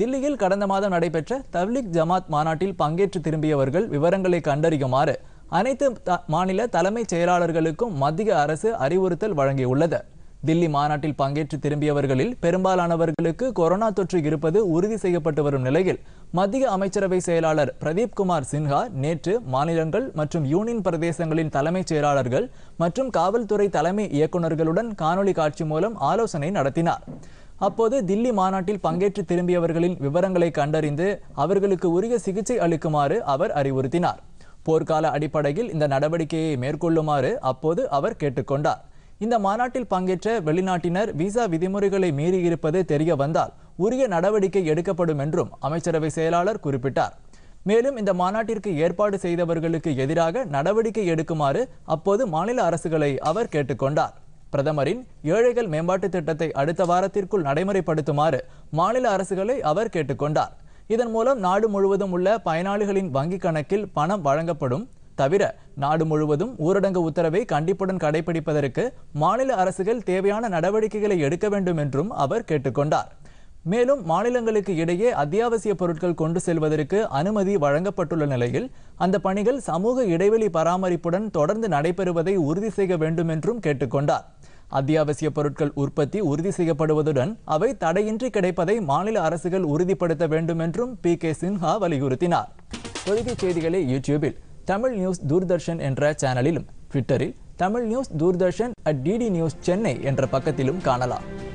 தில்லியில் கடந்த மாதம் நடைபெற்ற தவ்லிக் ஜமாத் மாநாட்டில் பங்கேற்று திரும்பியவர்கள் விவரங்களை கண்டறியுமாறு அனைத்து மாநில தலைமைச் செயலாளர்களுக்கும் மத்திய அரசு அறிவுறுத்தல் வழங்கியுள்ளது தில்லி மாநாட்டில் பங்கேற்று திரும்பியவர்களில் பெரும்பாலானவர்களுக்கு கொரோனா தொற்று இருப்பது உறுதி செய்யப்பட்டு வரும் நிலையில் மத்திய அமைச்சரவை செயலாளர் பிரதீப் குமார் சின்ஹா நேற்று மாநிலங்கள் மற்றும் யூனியன் பிரதேசங்களின் தலைமைச் செயலாளர்கள் மற்றும் காவல்துறை தலைமை இயக்குநர்களுடன் காணொலி காட்சி மூலம் ஆலோசனை நடத்தினார் அப்போது தில்லி மாநாட்டில் பங்கேற்று திரும்பியவர்களின் விவரங்களை கண்டறிந்து அவர்களுக்கு உரிய சிகிச்சை அளிக்குமாறு அவர் அறிவுறுத்தினார் போர்க்கால அடிப்படையில் இந்த நடவடிக்கையை மேற்கொள்ளுமாறு அப்போது அவர் கேட்டுக்கொண்டார் இந்த மாநாட்டில் பங்கேற்ற வெளிநாட்டினர் விசா விதிமுறைகளை மீறியிருப்பது தெரிய வந்தால் உரிய நடவடிக்கை எடுக்கப்படும் என்றும் அமைச்சரவை செயலாளர் குறிப்பிட்டார் மேலும் இந்த மாநாட்டிற்கு ஏற்பாடு செய்தவர்களுக்கு எதிராக நடவடிக்கை எடுக்குமாறு அப்போது மாநில அரசுகளை அவர் கேட்டுக்கொண்டார் பிரதமரின் ஏழைகள் மேம்பாட்டு திட்டத்தை அடுத்த வாரத்திற்குள் நடைமுறைப்படுத்துமாறு மாநில அரசுகளை அவர் கேட்டுக்கொண்டார் இதன் மூலம் நாடு முழுவதும் உள்ள பயனாளிகளின் வங்கிக் கணக்கில் பணம் வழங்கப்படும் தவிர நாடு முழுவதும் ஊரடங்கு உத்தரவை கண்டிப்புடன் கடைபிடிப்பதற்கு மாநில அரசுகள் தேவையான நடவடிக்கைகளை எடுக்க வேண்டும் என்றும் அவர் கேட்டுக்கொண்டார் மேலும் மாநிலங்களுக்கு இடையே அத்தியாவசிய பொருட்கள் கொண்டு செல்வதற்கு அனுமதி வழங்கப்பட்டுள்ள நிலையில் அந்த பணிகள் சமூக இடைவெளி பராமரிப்புடன் தொடர்ந்து நடைபெறுவதை உறுதி செய்ய வேண்டும் என்றும் கேட்டுக்கொண்டார் அத்தியாவசிய பொருட்கள் உற்பத்தி உறுதி செய்யப்படுவதுடன் அவை தடையின்றி கிடைப்பதை மாநில அரசுகள் உறுதிப்படுத்த வேண்டும் என்றும் பி கே சின்ஹா வலியுறுத்தினார் பொதுகை செய்திகளை யூடியூபில் தமிழ் நியூஸ் தூர்தர்ஷன் என்ற சேனலிலும் ட்விட்டரில் Tamil news Doordarshan at DD news Chennai என்ற பக்கத்திலும் காணலாம்